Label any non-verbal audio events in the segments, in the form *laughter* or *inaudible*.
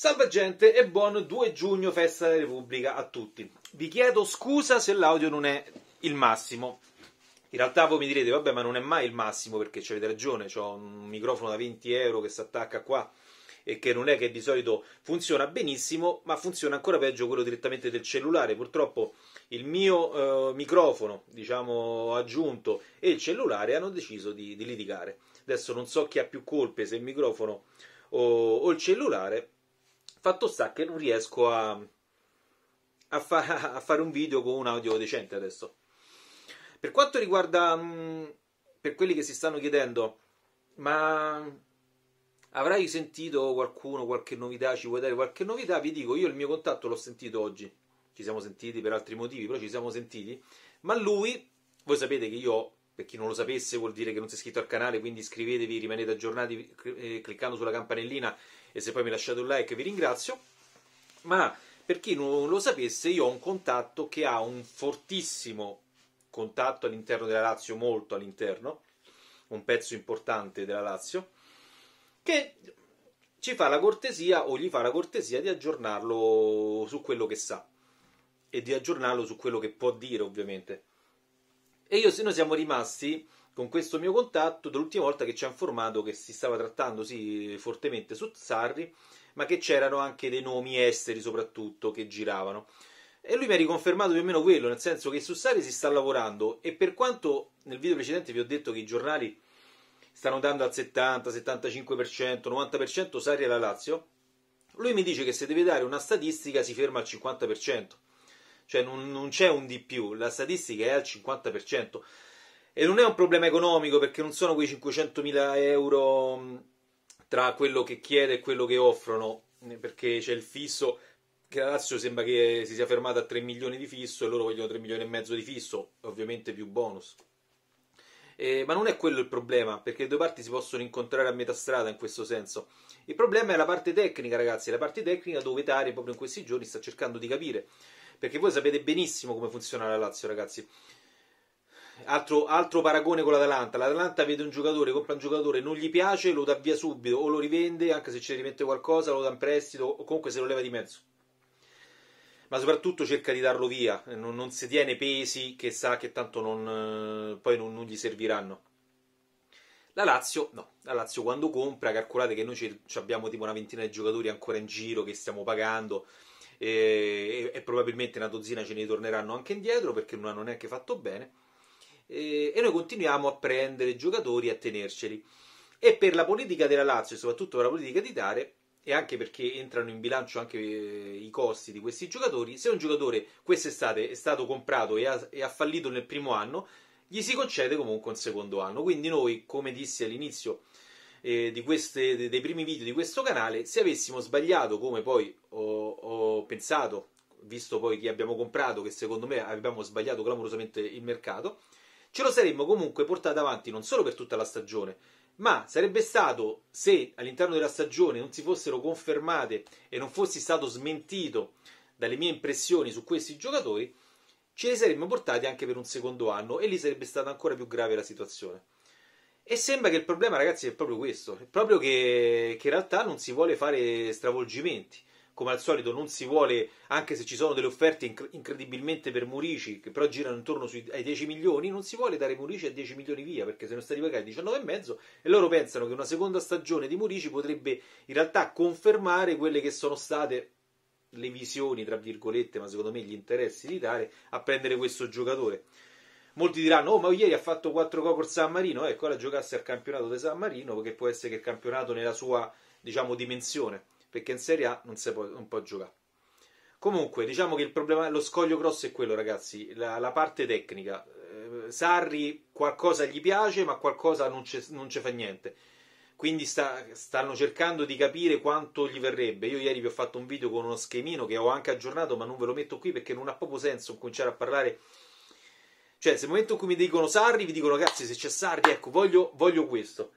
Salve gente e buon 2 giugno festa della Repubblica a tutti. Vi chiedo scusa se l'audio non è il massimo. In realtà voi mi direte, vabbè, ma non è mai il massimo perché avete ragione, ho un microfono da 20 euro che si attacca qua e che non è che di solito funziona benissimo, ma funziona ancora peggio quello direttamente del cellulare. Purtroppo il mio eh, microfono, diciamo, aggiunto e il cellulare hanno deciso di, di litigare. Adesso non so chi ha più colpe, se il microfono o, o il cellulare, Fatto sta che non riesco a, a, fa- a fare un video con un audio decente adesso. Per quanto riguarda, mm, per quelli che si stanno chiedendo, ma avrai sentito qualcuno, qualche novità, ci vuoi dare qualche novità? Vi dico, io il mio contatto l'ho sentito oggi, ci siamo sentiti per altri motivi, però ci siamo sentiti, ma lui, voi sapete che io per chi non lo sapesse vuol dire che non si è iscritto al canale, quindi iscrivetevi, rimanete aggiornati eh, cliccando sulla campanellina e se poi mi lasciate un like vi ringrazio, ma per chi non lo sapesse io ho un contatto che ha un fortissimo contatto all'interno della Lazio, molto all'interno, un pezzo importante della Lazio, che ci fa la cortesia o gli fa la cortesia di aggiornarlo su quello che sa e di aggiornarlo su quello che può dire ovviamente. E io se noi siamo rimasti con questo mio contatto dall'ultima volta che ci ha informato che si stava trattando sì, fortemente su Sarri, ma che c'erano anche dei nomi esteri soprattutto che giravano. E lui mi ha riconfermato più o meno quello, nel senso che su Sarri si sta lavorando e per quanto nel video precedente vi ho detto che i giornali stanno dando al 70, 75%, 90% Sarri alla Lazio, lui mi dice che se deve dare una statistica si ferma al 50%, cioè non, non c'è un di più, la statistica è al 50%. E non è un problema economico perché non sono quei 500.000 euro mm, tra quello che chiede e quello che offrono, eh, perché c'è il fisso, che la Lazio sembra che si sia fermata a 3 milioni di fisso e loro vogliono 3 milioni e mezzo di fisso, ovviamente più bonus. Eh, ma non è quello il problema, perché le due parti si possono incontrare a metà strada in questo senso. Il problema è la parte tecnica, ragazzi, la parte tecnica dove Tari proprio in questi giorni sta cercando di capire, perché voi sapete benissimo come funziona la Lazio, ragazzi. Altro, altro, paragone con l'Atalanta. L'Atalanta vede un giocatore, compra un giocatore, non gli piace, lo dà via subito o lo rivende, anche se ci rimette qualcosa, lo dà in prestito o comunque se lo leva di mezzo. Ma soprattutto cerca di darlo via, non, non si tiene pesi che sa che tanto non, eh, poi non, non, gli serviranno. La Lazio, no, la Lazio quando compra, calcolate che noi ci, ci abbiamo tipo una ventina di giocatori ancora in giro che stiamo pagando e, eh, e, e probabilmente una dozzina ce ne torneranno anche indietro perché non hanno neanche fatto bene eh, e noi continuiamo a prendere giocatori e a tenerceli. E per la politica della Lazio, e soprattutto per la politica di Dare, e anche perché entrano in bilancio anche eh, i costi di questi giocatori, se un giocatore quest'estate è stato comprato e ha, e ha fallito nel primo anno, gli si concede comunque un secondo anno. Quindi noi, come dissi all'inizio, eh, queste, dei primi video di questo canale, se avessimo sbagliato, come poi ho, ho, pensato, visto poi chi abbiamo comprato, che secondo me abbiamo sbagliato clamorosamente il mercato, ce lo saremmo comunque portato avanti non solo per tutta la stagione, ma sarebbe stato se all'interno della stagione non si fossero confermate e non fossi stato smentito dalle mie impressioni su questi giocatori, ce li saremmo portati anche per un secondo anno e lì sarebbe stata ancora più grave la situazione. E sembra che il problema, ragazzi, è proprio questo: è proprio che, che in realtà non si vuole fare stravolgimenti come al solito non si vuole, anche se ci sono delle offerte inc- incredibilmente per Murici, che però girano intorno sui, ai 10 milioni, non si vuole dare Murici a 10 milioni via, perché se sono stati pagati 19,5 e loro pensano che una seconda stagione di Murici potrebbe in realtà confermare quelle che sono state le visioni, tra virgolette, ma secondo me gli interessi di dare a prendere questo giocatore. Molti diranno, oh ma ieri ha fatto 4 gol col San Marino, ecco ora giocasse al campionato di San Marino, che può essere che il campionato nella sua, diciamo, dimensione perché in Serie A non, si può, non può giocare. Comunque, diciamo che problema, lo scoglio grosso è quello, ragazzi, la, la parte tecnica. Eh, Sarri qualcosa gli piace, ma qualcosa non ci fa niente. Quindi sta, stanno cercando di capire quanto gli verrebbe. Io ieri vi ho fatto un video con uno schemino che ho anche aggiornato, ma non ve lo metto qui perché non ha proprio senso cominciare a parlare. Cioè, nel momento in cui mi dicono Sarri, vi dicono, ragazzi, se c'è Sarri, ecco, voglio, voglio questo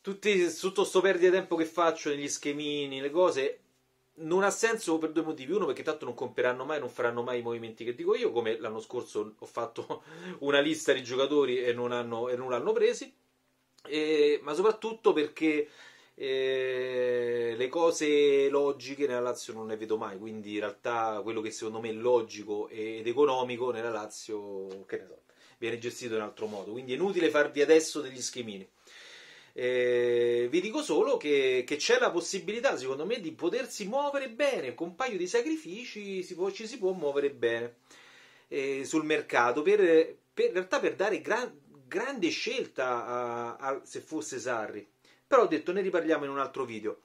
tutti, tutto sto di tempo che faccio negli schemini, le cose, non ha senso per due motivi. Uno, perché tanto non comperanno mai, non faranno mai i movimenti che dico io, come l'anno scorso ho fatto *laughs* una lista di giocatori e non, hanno, e non l'hanno presi, e, ma soprattutto perché eh, le cose logiche nella Lazio non le vedo mai, quindi in realtà quello che secondo me è logico ed economico nella Lazio, che ne so, viene gestito in altro modo. Quindi è inutile farvi adesso degli schemini. Eh, vi dico solo che, che, c'è la possibilità, secondo me, di potersi muovere bene. Con un paio di sacrifici si può, ci si può muovere bene eh, sul mercato. Per, per, in realtà per dare gran, grande scelta a, a, se fosse Sarri. Però ho detto, ne riparliamo in un altro video.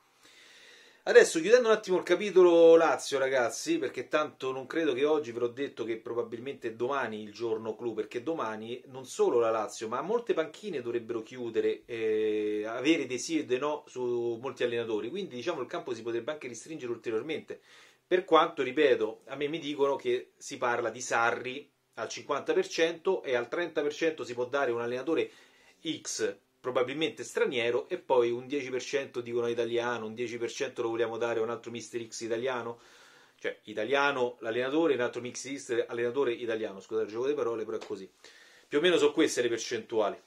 Adesso chiudendo un attimo il capitolo Lazio, ragazzi, perché tanto non credo che oggi ve l'ho detto che probabilmente domani il giorno clou, perché domani non solo la Lazio, ma molte panchine dovrebbero chiudere, eh, avere dei sì e dei no su molti allenatori, quindi diciamo il campo si potrebbe anche restringere ulteriormente. Per quanto, ripeto, a me mi dicono che si parla di Sarri al 50% e al 30% si può dare un allenatore X probabilmente straniero, e poi un 10% dicono italiano, un 10% lo vogliamo dare a un altro Mister X italiano, cioè italiano l'allenatore, un altro Mister allenatore italiano, scusate il gioco di parole, però è così. Più o meno sono queste le percentuali.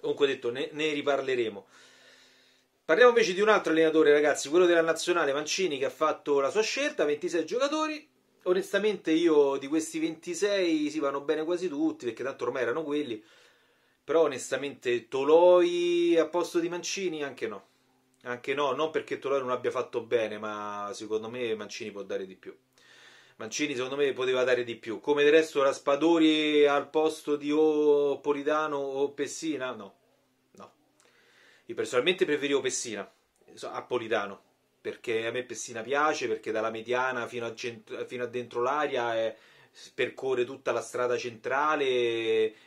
Comunque detto, ne, ne riparleremo. Parliamo invece di un altro allenatore, ragazzi, quello della nazionale Mancini che ha fatto la sua scelta, 26 giocatori. Onestamente io di questi 26 si sì, vanno bene quasi tutti, perché tanto ormai erano quelli. Però onestamente Toloi a posto di Mancini anche no. Anche no, non perché Toloi non abbia fatto bene, ma secondo me Mancini può dare di più. Mancini secondo me poteva dare di più. Come del resto Raspadori al posto di o Politano o Pessina? No. No. Io personalmente preferivo Pessina a Politano, perché a me Pessina piace, perché dalla mediana fino a, centro, fino a dentro l'aria è percorre tutta la strada centrale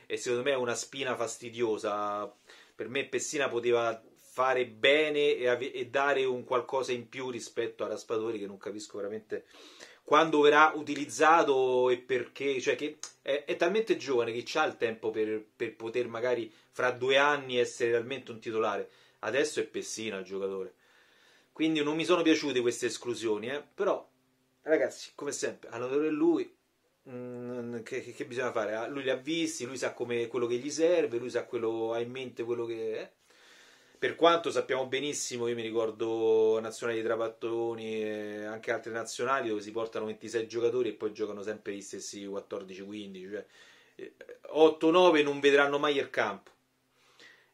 e secondo me è una spina fastidiosa. Per me Pessina poteva fare bene e, ave- e dare un qualcosa in più rispetto a Raspadori che non capisco veramente quando verrà utilizzato e perché, cioè che è, è talmente giovane che ha il tempo per, per, poter magari fra due anni essere realmente un titolare. Adesso è Pessina il giocatore. Quindi non mi sono piaciute queste esclusioni, eh? però ragazzi, come sempre, hanno allora lui Mm, che, che, bisogna fare? Ah, lui li ha visti, lui sa come, quello che gli serve, lui sa quello, ha in mente quello che è. Per quanto sappiamo benissimo, io mi ricordo nazionali di Trapattoni e anche altre nazionali dove si portano 26 giocatori e poi giocano sempre gli stessi 14-15, cioè 8-9 eh, non vedranno mai il campo.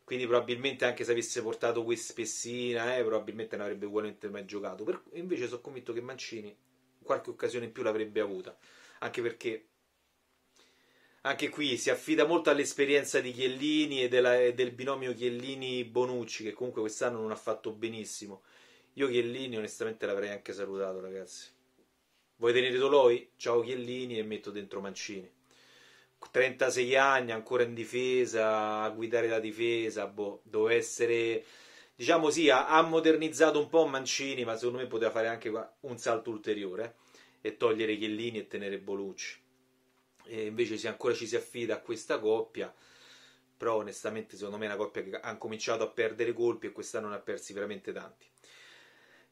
Quindi probabilmente anche se avesse portato questa spessina, eh, probabilmente non avrebbe ugualmente mai giocato. Per, invece sono convinto che Mancini qualche occasione in più l'avrebbe avuta anche perché anche qui si affida molto all'esperienza di Chiellini e, della, e del binomio Chiellini-Bonucci, che comunque quest'anno non ha fatto benissimo. Io Chiellini onestamente l'avrei anche salutato, ragazzi. Vuoi tenere Toloi? Ciao Chiellini e metto dentro Mancini. 36 anni, ancora in difesa, a guidare la difesa, boh, doveva essere... Diciamo sì, ha, ha modernizzato un po' Mancini, ma secondo me poteva fare anche un salto ulteriore e togliere Chiellini e tenere Bolucci. E invece se ancora ci si affida a questa coppia, però onestamente secondo me è una coppia che ha cominciato a perdere colpi e quest'anno ne ha persi veramente tanti.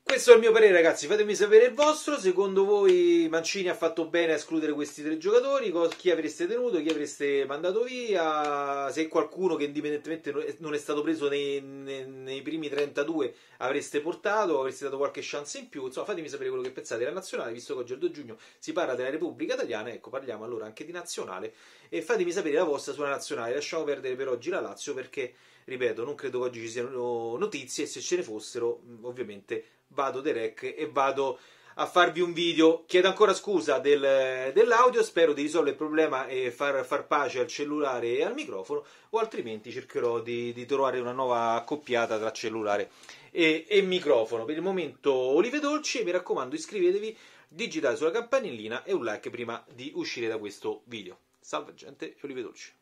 Questo è il mio parere, ragazzi. Fatemi sapere il vostro. Secondo voi Mancini ha fatto bene a escludere questi tre giocatori? Chi avreste tenuto? Chi avreste mandato via? Se qualcuno che indipendentemente non è stato preso nei, nei, nei primi 32 avreste portato, avreste dato qualche chance in più. Insomma, fatemi sapere quello che pensate della nazionale, visto che oggi il 2 giugno si parla della Repubblica Italiana. Ecco, parliamo allora anche di nazionale. E fatemi sapere la vostra sulla nazionale. Lasciamo perdere per oggi la Lazio perché ripeto, non credo che oggi ci siano notizie e se ce ne fossero, ovviamente vado direct e vado a farvi un video. Chiedo ancora scusa del, dell'audio, spero di risolvere il problema e far, far, pace al cellulare e al microfono, o altrimenti cercherò di, di trovare una nuova accoppiata tra cellulare e, e, microfono. Per il momento olive dolci, mi raccomando iscrivetevi, digitate sulla campanellina e un like prima di uscire da questo video. Salve gente e olive dolci.